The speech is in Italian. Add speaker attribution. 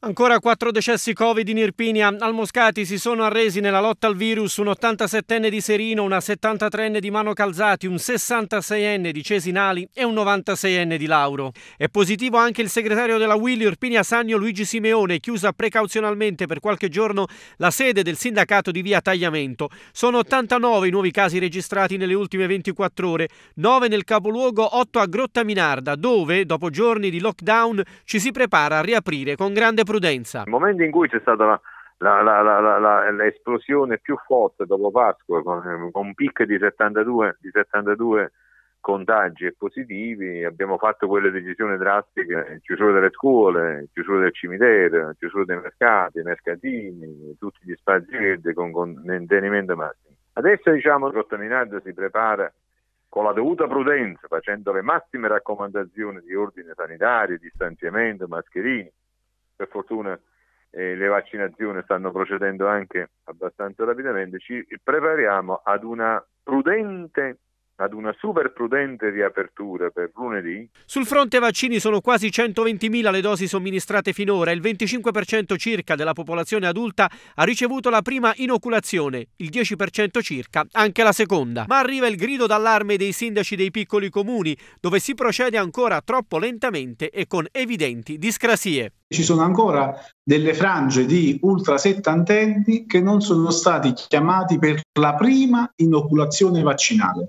Speaker 1: Ancora quattro decessi Covid in Irpinia. Al Moscati si sono arresi nella lotta al virus un 87enne di Serino, una 73enne di Mano Calzati, un 66enne di Cesinali e un 96enne di Lauro. È positivo anche il segretario della Willy Irpinia Sannio Luigi Simeone, chiusa precauzionalmente per qualche giorno la sede del sindacato di via Tagliamento. Sono 89 i nuovi casi registrati nelle ultime 24 ore, 9 nel capoluogo, 8 a Grotta Minarda, dove, dopo giorni di lockdown, ci si prepara a riaprire con grande prudenza.
Speaker 2: Nel momento in cui c'è stata l'esplosione più forte dopo Pasqua, con, eh, con un picco di 72, di 72 contagi e positivi, abbiamo fatto quelle decisioni drastiche, chiusura delle scuole, chiusura del cimitero, chiusura dei mercati, mercatini, tutti gli spazi verdi con contenimento massimo. Adesso diciamo che il contaminato si prepara con la dovuta prudenza, facendo le massime raccomandazioni di ordine sanitario, distanziamento, mascherini, per fortuna eh, le vaccinazioni stanno procedendo anche abbastanza rapidamente, ci prepariamo ad una prudente ad una super prudente riapertura per lunedì.
Speaker 1: Sul fronte vaccini sono quasi 120.000 le dosi somministrate finora, il 25% circa della popolazione adulta ha ricevuto la prima inoculazione, il 10% circa anche la seconda. Ma arriva il grido d'allarme dei sindaci dei piccoli comuni, dove si procede ancora troppo lentamente e con evidenti discrasie ci sono ancora delle frange di ultrasettantenni che non sono stati chiamati per la prima inoculazione vaccinale.